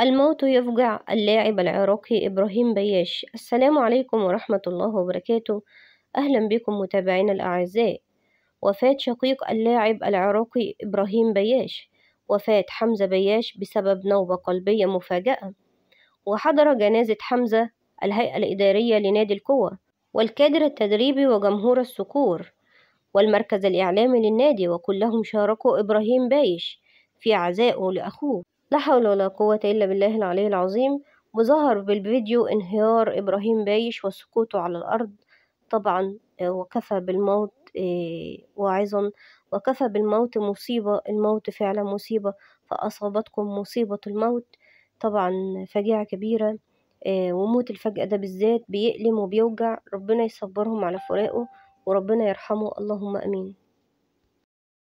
الموت يفجع اللاعب العراقي إبراهيم بياش السلام عليكم ورحمة الله وبركاته أهلا بكم متابعينا الأعزاء وفاة شقيق اللاعب العراقي إبراهيم بياش وفاة حمزة بياش بسبب نوبة قلبية مفاجأة وحضر جنازة حمزة الهيئة الإدارية لنادي القوة والكادر التدريبي وجمهور السكور والمركز الإعلامي للنادي وكلهم شاركوا إبراهيم بايش في عزائه لأخوه لا حول ولا قوة إلا بالله العلي العظيم وظهر بالفيديو انهيار إبراهيم بايش وسقوطه على الأرض طبعا آه، وكفى بالموت آه، واعظا وكفى بالموت مصيبة الموت فعلا مصيبة فأصابتكم مصيبة الموت طبعا فجيعة كبيرة آه، وموت الفجأة ده بالذات بيألم وبيوجع ربنا يصبرهم على فراقه وربنا يرحمه اللهم أمين